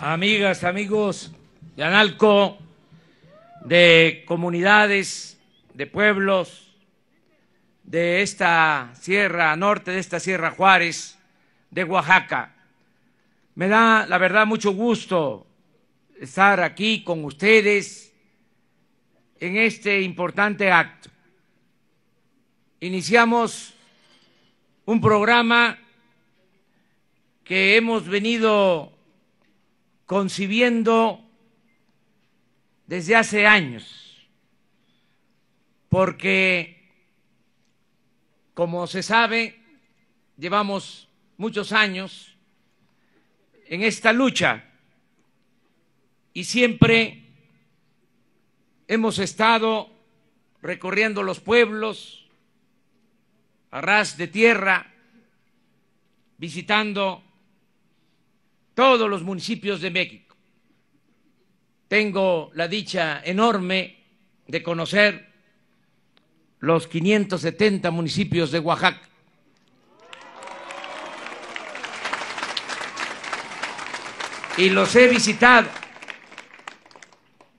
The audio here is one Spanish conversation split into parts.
amigas, amigos de Analco, de comunidades, de pueblos, de esta Sierra Norte, de esta Sierra Juárez, de Oaxaca. Me da, la verdad, mucho gusto estar aquí con ustedes en este importante acto. Iniciamos un programa que hemos venido concibiendo desde hace años, porque, como se sabe, llevamos muchos años en esta lucha y siempre hemos estado recorriendo los pueblos a ras de tierra, visitando todos los municipios de México. Tengo la dicha enorme de conocer los 570 municipios de Oaxaca. Y los he visitado,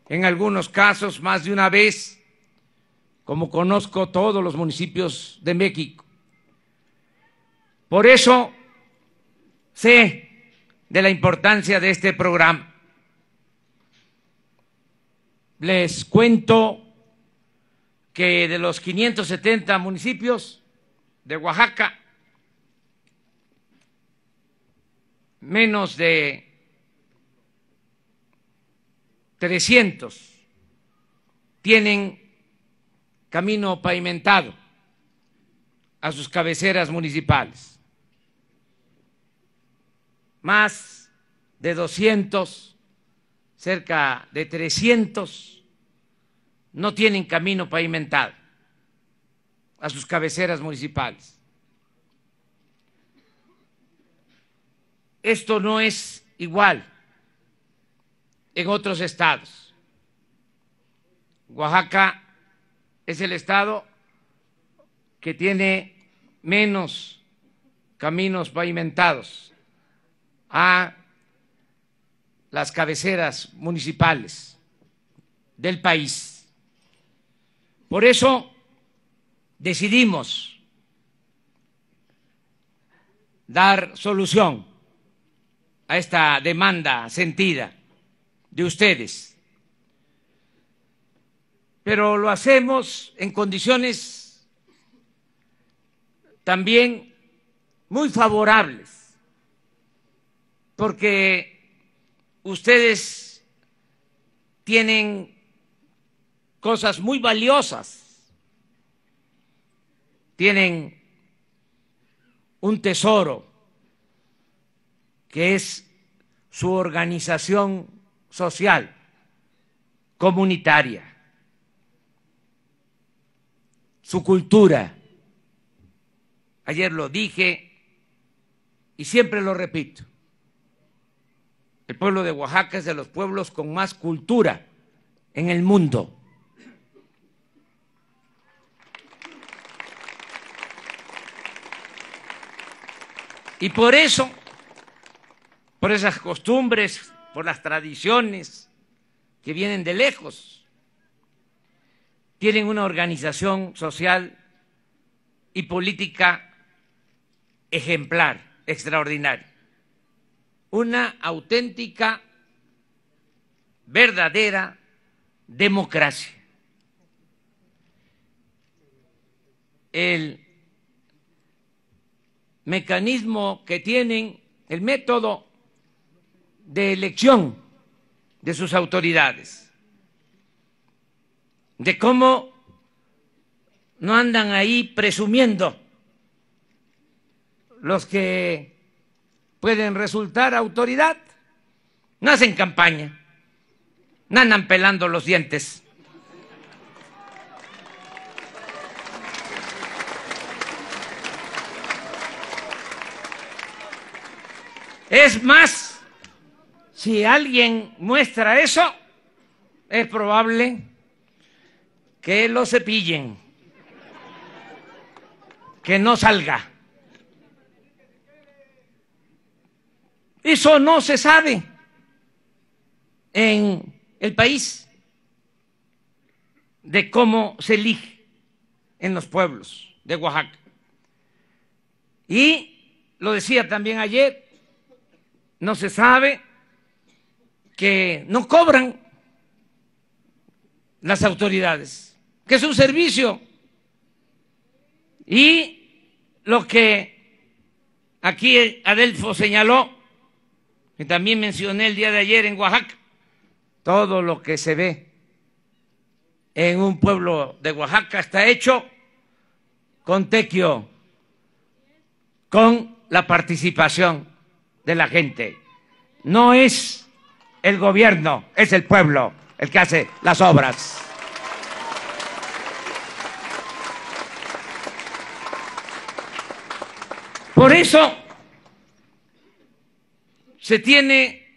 en algunos casos más de una vez, como conozco todos los municipios de México. Por eso sé de la importancia de este programa. Les cuento que de los 570 municipios de Oaxaca, menos de 300 tienen camino pavimentado a sus cabeceras municipales más de 200, cerca de 300, no tienen camino pavimentado a sus cabeceras municipales. Esto no es igual en otros estados. Oaxaca es el estado que tiene menos caminos pavimentados a las cabeceras municipales del país. Por eso decidimos dar solución a esta demanda sentida de ustedes. Pero lo hacemos en condiciones también muy favorables porque ustedes tienen cosas muy valiosas, tienen un tesoro que es su organización social, comunitaria, su cultura. Ayer lo dije y siempre lo repito. El pueblo de Oaxaca es de los pueblos con más cultura en el mundo. Y por eso, por esas costumbres, por las tradiciones que vienen de lejos, tienen una organización social y política ejemplar, extraordinaria una auténtica, verdadera democracia. El mecanismo que tienen, el método de elección de sus autoridades, de cómo no andan ahí presumiendo los que pueden resultar autoridad. No hacen campaña, no andan pelando los dientes. Es más, si alguien muestra eso, es probable que lo cepillen, que no salga. Eso no se sabe en el país de cómo se elige en los pueblos de Oaxaca. Y lo decía también ayer, no se sabe que no cobran las autoridades, que es un servicio. Y lo que aquí Adelfo señaló, y también mencioné el día de ayer en Oaxaca, todo lo que se ve en un pueblo de Oaxaca está hecho con tequio, con la participación de la gente. No es el gobierno, es el pueblo el que hace las obras. Por eso se tiene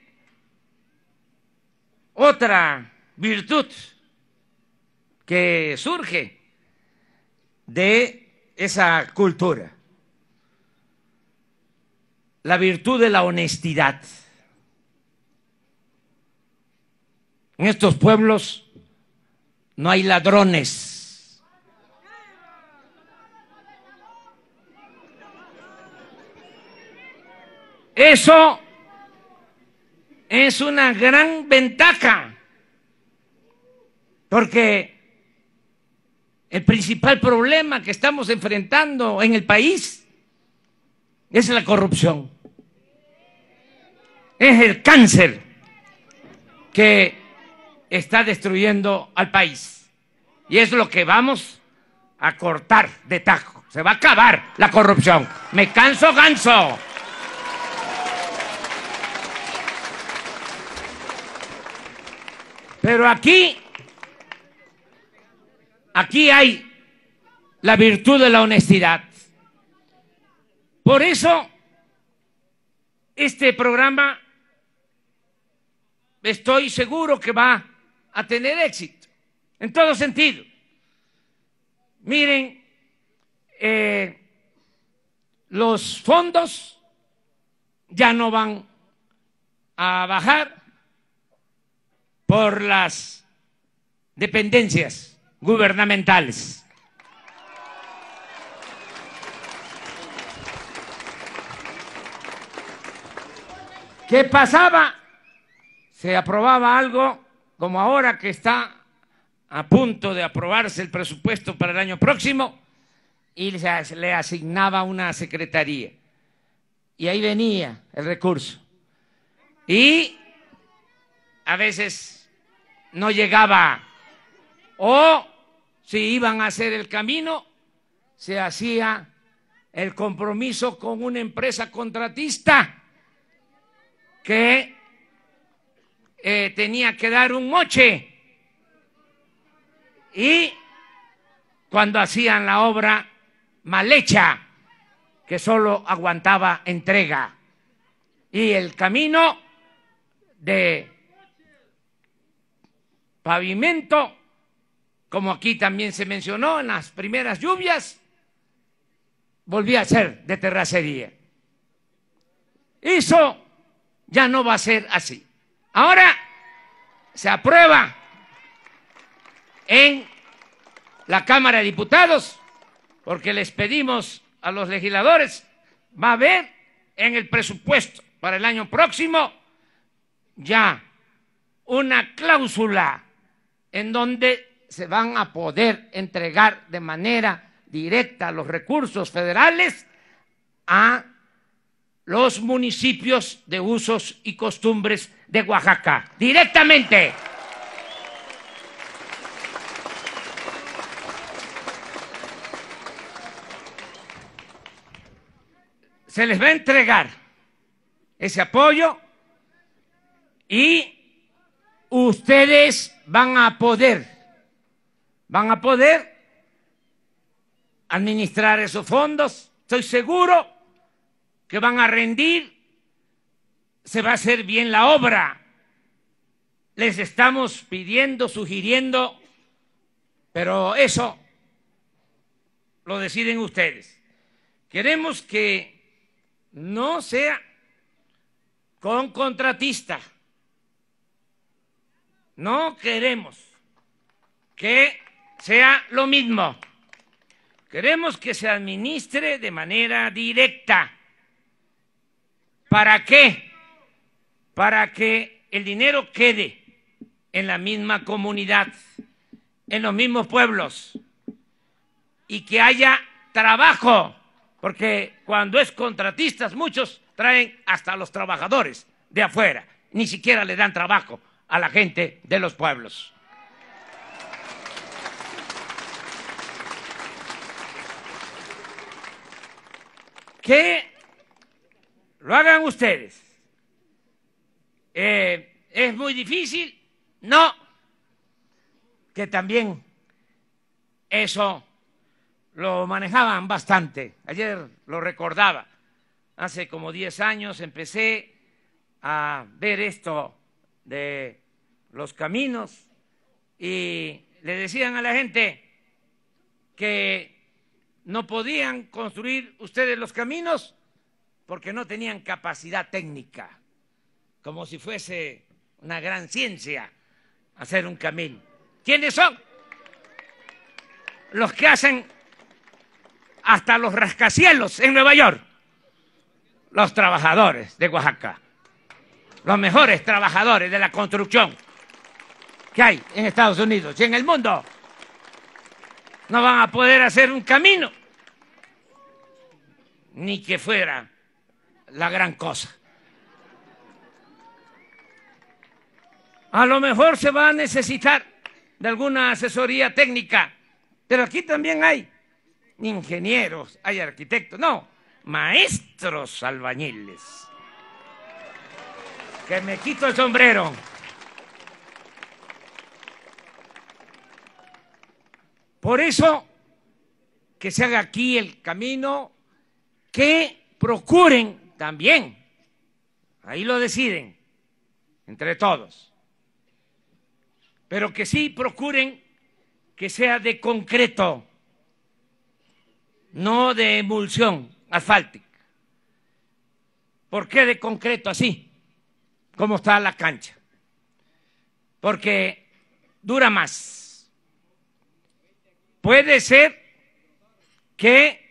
otra virtud que surge de esa cultura, la virtud de la honestidad. En estos pueblos no hay ladrones. Eso es una gran ventaja, porque el principal problema que estamos enfrentando en el país es la corrupción, es el cáncer que está destruyendo al país y es lo que vamos a cortar de tajo. Se va a acabar la corrupción. Me canso, ganso. Pero aquí, aquí hay la virtud de la honestidad. Por eso, este programa estoy seguro que va a tener éxito, en todo sentido. Miren, eh, los fondos ya no van a bajar por las dependencias gubernamentales. ¿Qué pasaba? Se aprobaba algo como ahora que está a punto de aprobarse el presupuesto para el año próximo y se le asignaba una secretaría. Y ahí venía el recurso. Y a veces no llegaba. O si iban a hacer el camino, se hacía el compromiso con una empresa contratista que eh, tenía que dar un moche. Y cuando hacían la obra mal hecha, que solo aguantaba entrega. Y el camino de pavimento, como aquí también se mencionó en las primeras lluvias, volvía a ser de terracería. Eso ya no va a ser así. Ahora se aprueba en la Cámara de Diputados, porque les pedimos a los legisladores, va a haber en el presupuesto para el año próximo ya una cláusula en donde se van a poder entregar de manera directa los recursos federales a los municipios de usos y costumbres de Oaxaca, directamente. Se les va a entregar ese apoyo y ustedes van a poder, van a poder administrar esos fondos. Estoy seguro que van a rendir, se va a hacer bien la obra. Les estamos pidiendo, sugiriendo, pero eso lo deciden ustedes. Queremos que no sea con contratistas, no queremos que sea lo mismo. Queremos que se administre de manera directa. ¿Para qué? Para que el dinero quede en la misma comunidad, en los mismos pueblos y que haya trabajo, porque cuando es contratistas muchos traen hasta los trabajadores de afuera, ni siquiera le dan trabajo a la gente de los pueblos. Que lo hagan ustedes. Eh, ¿Es muy difícil? No. Que también eso lo manejaban bastante. Ayer lo recordaba. Hace como 10 años empecé a ver esto de los caminos y le decían a la gente que no podían construir ustedes los caminos porque no tenían capacidad técnica, como si fuese una gran ciencia hacer un camino. ¿Quiénes son? Los que hacen hasta los rascacielos en Nueva York, los trabajadores de Oaxaca, los mejores trabajadores de la construcción que hay en Estados Unidos y en el mundo. No van a poder hacer un camino, ni que fuera la gran cosa. A lo mejor se va a necesitar de alguna asesoría técnica, pero aquí también hay ingenieros, hay arquitectos, no, maestros albañiles. Que me quito el sombrero. Por eso, que se haga aquí el camino, que procuren también, ahí lo deciden, entre todos, pero que sí procuren que sea de concreto, no de emulsión asfáltica. ¿Por qué de concreto así? Como está la cancha. Porque dura más Puede ser que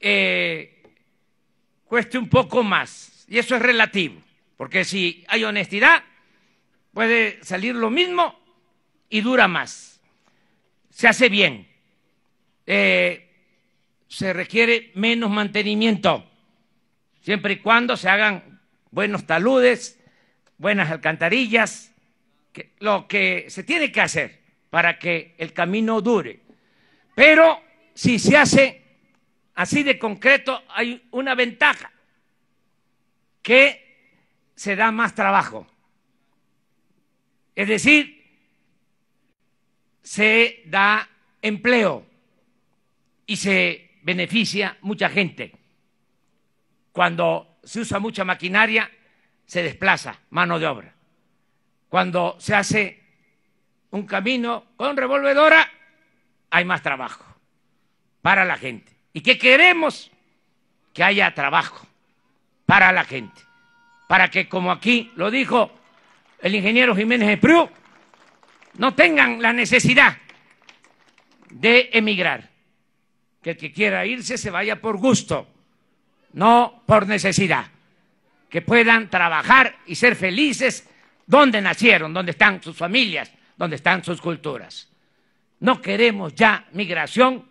eh, cueste un poco más, y eso es relativo, porque si hay honestidad, puede salir lo mismo y dura más. Se hace bien. Eh, se requiere menos mantenimiento, siempre y cuando se hagan buenos taludes, buenas alcantarillas, lo que se tiene que hacer para que el camino dure. Pero si se hace así de concreto, hay una ventaja, que se da más trabajo. Es decir, se da empleo y se beneficia mucha gente. Cuando se usa mucha maquinaria, se desplaza mano de obra. Cuando se hace un camino con revolvedora, hay más trabajo para la gente. ¿Y qué queremos? Que haya trabajo para la gente. Para que, como aquí lo dijo el ingeniero Jiménez Espriu, no tengan la necesidad de emigrar. Que el que quiera irse se vaya por gusto, no por necesidad. Que puedan trabajar y ser felices donde nacieron, donde están sus familias, donde están sus culturas. No queremos ya migración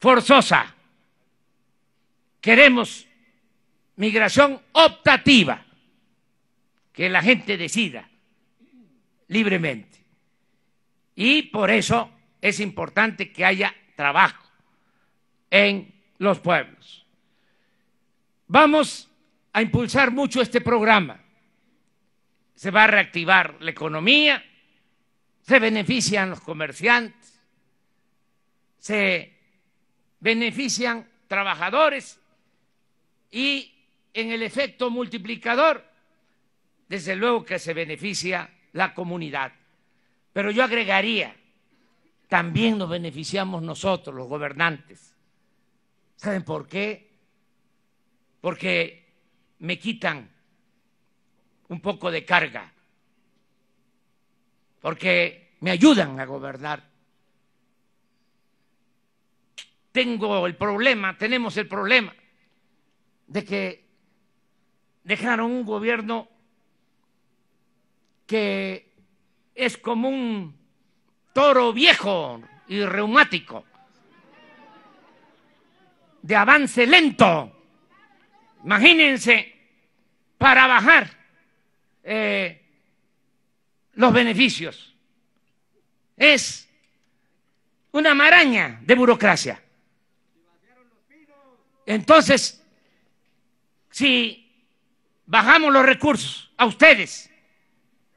forzosa. Queremos migración optativa, que la gente decida libremente. Y por eso es importante que haya trabajo en los pueblos. Vamos a impulsar mucho este programa. Se va a reactivar la economía, se benefician los comerciantes, se benefician trabajadores y en el efecto multiplicador, desde luego que se beneficia la comunidad. Pero yo agregaría, también nos beneficiamos nosotros, los gobernantes. ¿Saben por qué? Porque me quitan un poco de carga porque me ayudan a gobernar. Tengo el problema, tenemos el problema de que dejaron un gobierno que es como un toro viejo y reumático, de avance lento. Imagínense, para bajar eh, los beneficios. Es una maraña de burocracia. Entonces, si bajamos los recursos a ustedes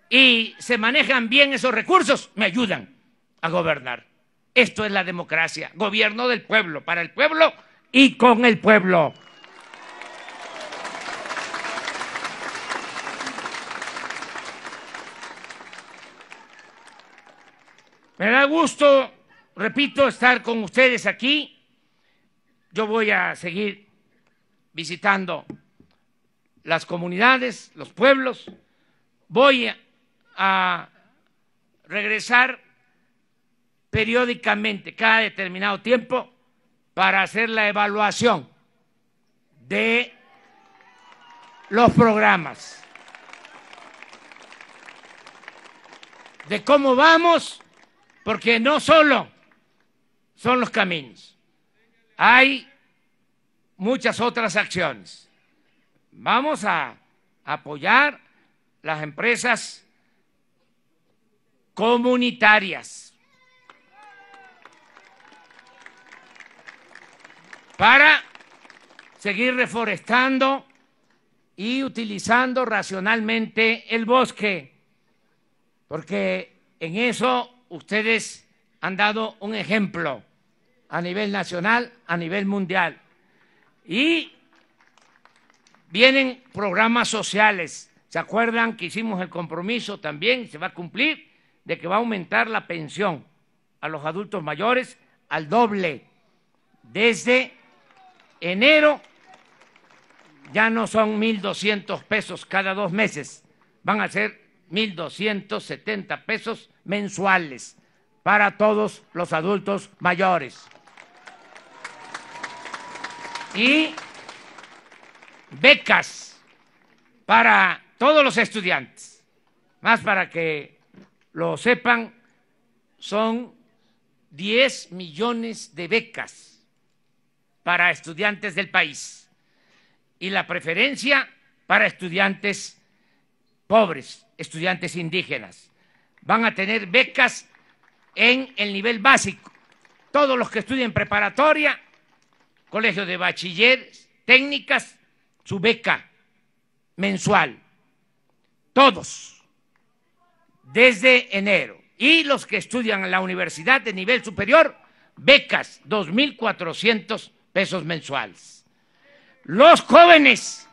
y se manejan bien esos recursos, me ayudan a gobernar. Esto es la democracia, gobierno del pueblo, para el pueblo y con el pueblo. Me da gusto, repito, estar con ustedes aquí. Yo voy a seguir visitando las comunidades, los pueblos. Voy a regresar periódicamente, cada determinado tiempo, para hacer la evaluación de los programas, de cómo vamos porque no solo son los caminos, hay muchas otras acciones. Vamos a apoyar las empresas comunitarias para seguir reforestando y utilizando racionalmente el bosque, porque en eso ustedes han dado un ejemplo a nivel nacional, a nivel mundial. Y vienen programas sociales. ¿Se acuerdan que hicimos el compromiso también? Se va a cumplir de que va a aumentar la pensión a los adultos mayores al doble. Desde enero ya no son 1.200 pesos cada dos meses, van a ser 1.270 pesos mensuales para todos los adultos mayores. Y becas para todos los estudiantes. Más para que lo sepan, son 10 millones de becas para estudiantes del país y la preferencia para estudiantes pobres, estudiantes indígenas van a tener becas en el nivel básico. Todos los que estudian preparatoria, colegio de bachiller, técnicas, su beca mensual. Todos. Desde enero. Y los que estudian en la universidad de nivel superior, becas, 2.400 pesos mensuales. Los jóvenes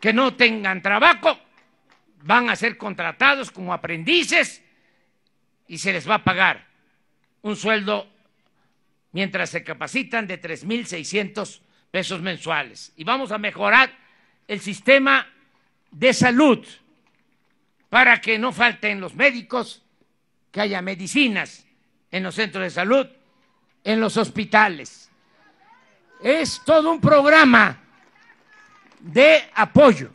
que no tengan trabajo van a ser contratados como aprendices y se les va a pagar un sueldo mientras se capacitan de 3.600 pesos mensuales. Y vamos a mejorar el sistema de salud para que no falten los médicos, que haya medicinas en los centros de salud, en los hospitales. Es todo un programa de apoyo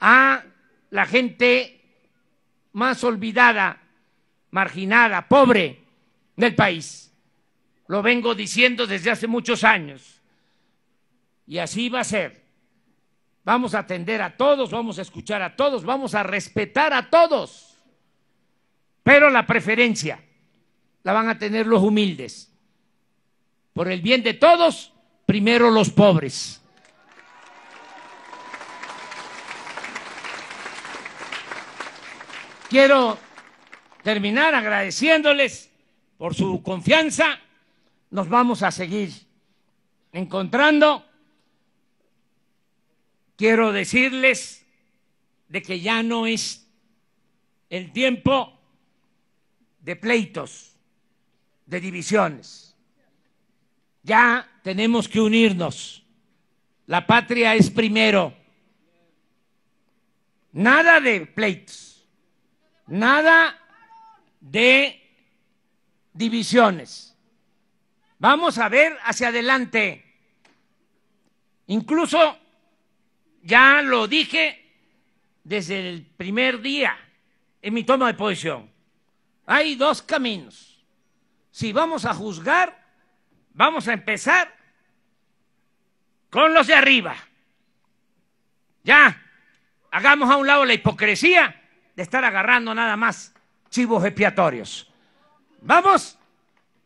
a la gente más olvidada marginada, pobre del país. Lo vengo diciendo desde hace muchos años. Y así va a ser. Vamos a atender a todos, vamos a escuchar a todos, vamos a respetar a todos. Pero la preferencia la van a tener los humildes. Por el bien de todos, primero los pobres. Quiero terminar agradeciéndoles por su confianza. Nos vamos a seguir encontrando. Quiero decirles de que ya no es el tiempo de pleitos, de divisiones. Ya tenemos que unirnos. La patria es primero. Nada de pleitos, nada de divisiones. Vamos a ver hacia adelante. Incluso, ya lo dije desde el primer día en mi toma de posición, hay dos caminos. Si vamos a juzgar, vamos a empezar con los de arriba. Ya, hagamos a un lado la hipocresía de estar agarrando nada más chivos expiatorios. Vamos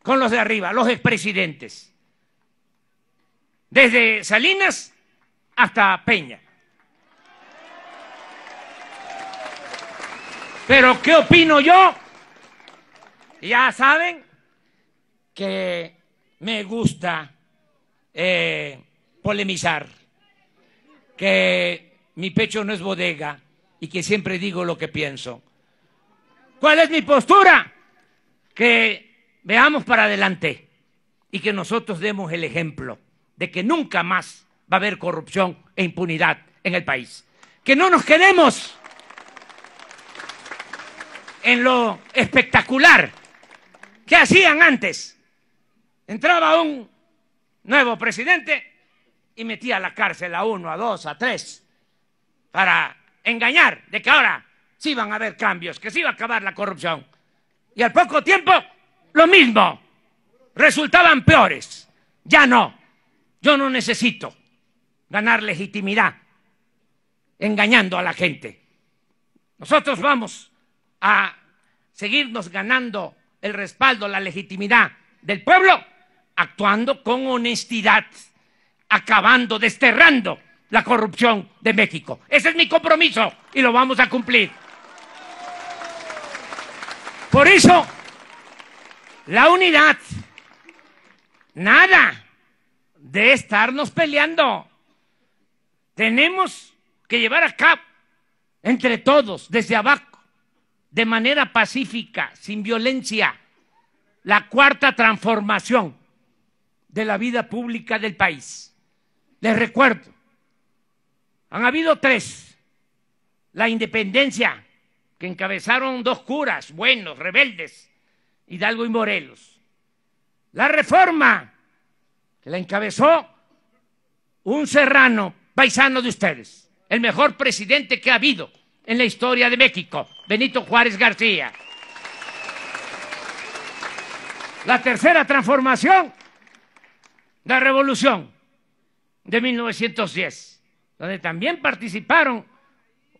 con los de arriba, los expresidentes. Desde Salinas hasta Peña. Pero ¿qué opino yo? Ya saben que me gusta eh, polemizar, que mi pecho no es bodega y que siempre digo lo que pienso. ¿Cuál es mi postura? Que veamos para adelante y que nosotros demos el ejemplo de que nunca más va a haber corrupción e impunidad en el país. Que no nos quedemos en lo espectacular. que hacían antes? Entraba un nuevo presidente y metía a la cárcel a uno, a dos, a tres, para engañar de que ahora sí iban a haber cambios, que se iba a acabar la corrupción. Y al poco tiempo, lo mismo. Resultaban peores. Ya no. Yo no necesito ganar legitimidad engañando a la gente. Nosotros vamos a seguirnos ganando el respaldo, la legitimidad del pueblo, actuando con honestidad, acabando, desterrando la corrupción de México. Ese es mi compromiso y lo vamos a cumplir. Por eso, la unidad, nada de estarnos peleando. Tenemos que llevar a cabo entre todos, desde abajo, de manera pacífica, sin violencia, la cuarta transformación de la vida pública del país. Les recuerdo, han habido tres, la independencia, que encabezaron dos curas buenos, rebeldes, Hidalgo y Morelos. La reforma que la encabezó un serrano paisano de ustedes, el mejor presidente que ha habido en la historia de México, Benito Juárez García. La tercera transformación, la revolución de 1910, donde también participaron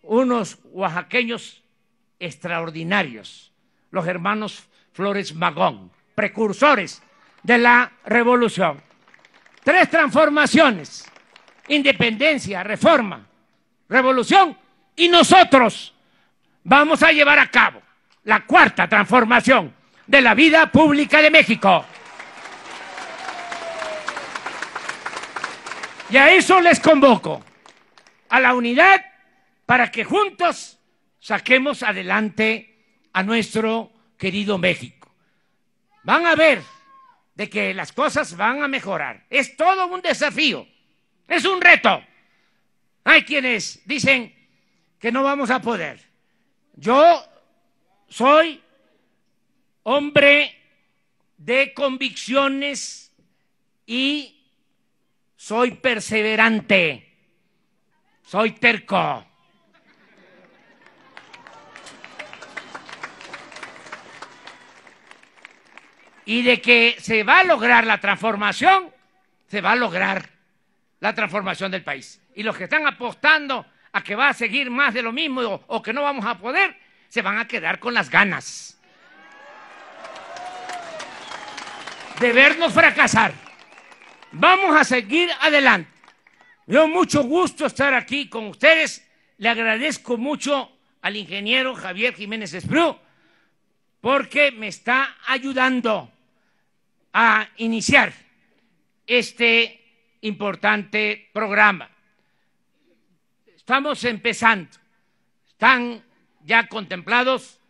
unos oaxaqueños extraordinarios, los hermanos Flores Magón, precursores de la revolución. Tres transformaciones, independencia, reforma, revolución y nosotros vamos a llevar a cabo la cuarta transformación de la vida pública de México. Y a eso les convoco, a la unidad, para que juntos saquemos adelante a nuestro querido México. Van a ver de que las cosas van a mejorar. Es todo un desafío, es un reto. Hay quienes dicen que no vamos a poder. Yo soy hombre de convicciones y soy perseverante, soy terco. y de que se va a lograr la transformación, se va a lograr la transformación del país. Y los que están apostando a que va a seguir más de lo mismo o, que no vamos a poder, se van a quedar con las ganas de vernos fracasar. Vamos a seguir adelante. Me da mucho gusto estar aquí con ustedes. Le agradezco mucho al ingeniero Javier Jiménez Espriu porque me está ayudando a iniciar este importante programa. Estamos empezando. Están ya contemplados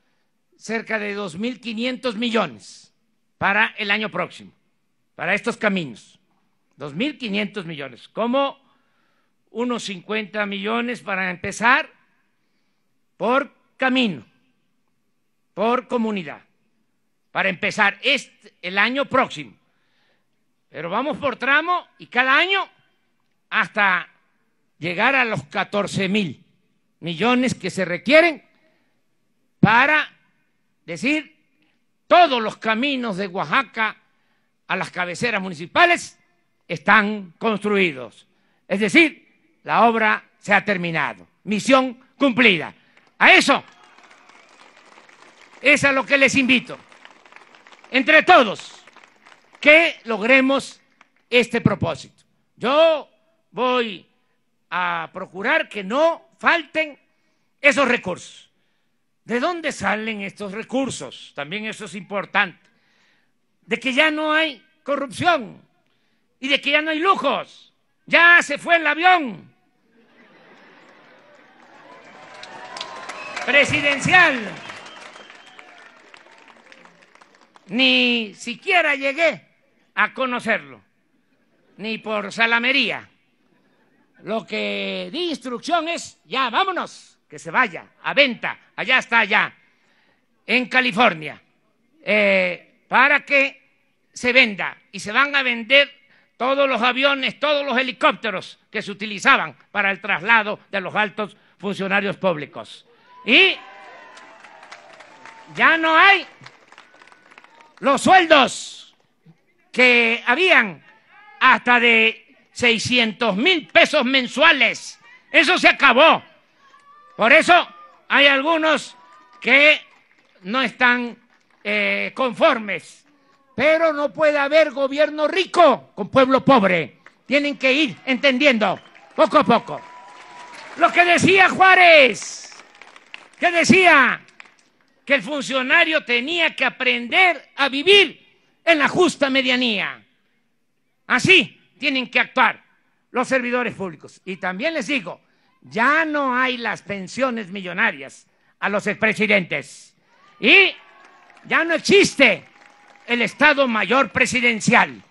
cerca de 2.500 millones para el año próximo, para estos caminos. 2.500 millones, como unos 50 millones para empezar por camino, por comunidad para empezar este, el año próximo. Pero vamos por tramo y cada año hasta llegar a los 14 mil millones que se requieren para decir todos los caminos de Oaxaca a las cabeceras municipales están construidos. Es decir, la obra se ha terminado. Misión cumplida. A eso, es a lo que les invito entre todos, que logremos este propósito. Yo voy a procurar que no falten esos recursos. ¿De dónde salen estos recursos? También eso es importante. De que ya no hay corrupción y de que ya no hay lujos. Ya se fue el avión presidencial ni siquiera llegué a conocerlo, ni por salamería. Lo que di instrucción es, ya, vámonos, que se vaya, a venta, allá está, allá, en California, eh, para que se venda. Y se van a vender todos los aviones, todos los helicópteros que se utilizaban para el traslado de los altos funcionarios públicos. Y ya no hay los sueldos que habían hasta de 600 mil pesos mensuales. Eso se acabó. Por eso hay algunos que no están eh, conformes. Pero no puede haber gobierno rico con pueblo pobre. Tienen que ir entendiendo poco a poco. Lo que decía Juárez, que decía, que el funcionario tenía que aprender a vivir en la justa medianía. Así tienen que actuar los servidores públicos. Y también les digo, ya no hay las pensiones millonarias a los expresidentes. Y ya no existe el Estado Mayor Presidencial.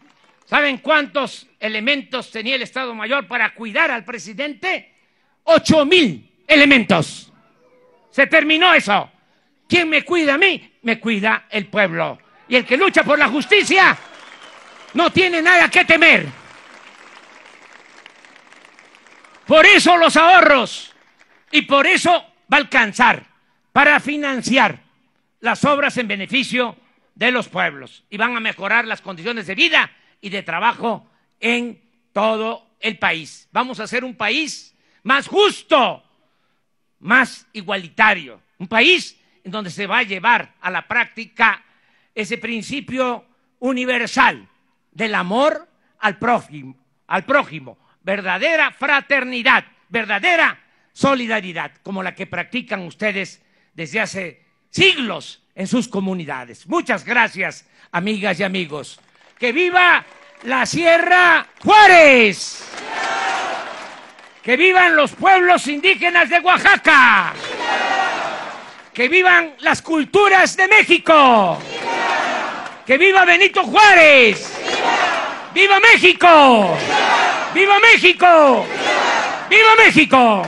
¿Saben cuántos elementos tenía el Estado Mayor para cuidar al presidente? Ocho mil elementos. Se terminó eso. ¿Quién me cuida a mí? Me cuida el pueblo. Y el que lucha por la justicia no tiene nada que temer. Por eso los ahorros y por eso va a alcanzar para financiar las obras en beneficio de los pueblos y van a mejorar las condiciones de vida y de trabajo en todo el país. Vamos a hacer un país más justo, más igualitario, un país en donde se va a llevar a la práctica ese principio universal del amor al prójimo, al prójimo, verdadera fraternidad, verdadera solidaridad, como la que practican ustedes desde hace siglos en sus comunidades. Muchas gracias, amigas y amigos. ¡Que viva la Sierra Juárez! ¡Que vivan los pueblos indígenas de Oaxaca! ¡Que vivan las culturas de México! ¡Que viva Benito Juárez! ¡Viva, México! ¡Viva, ¡Viva México! ¡Viva México!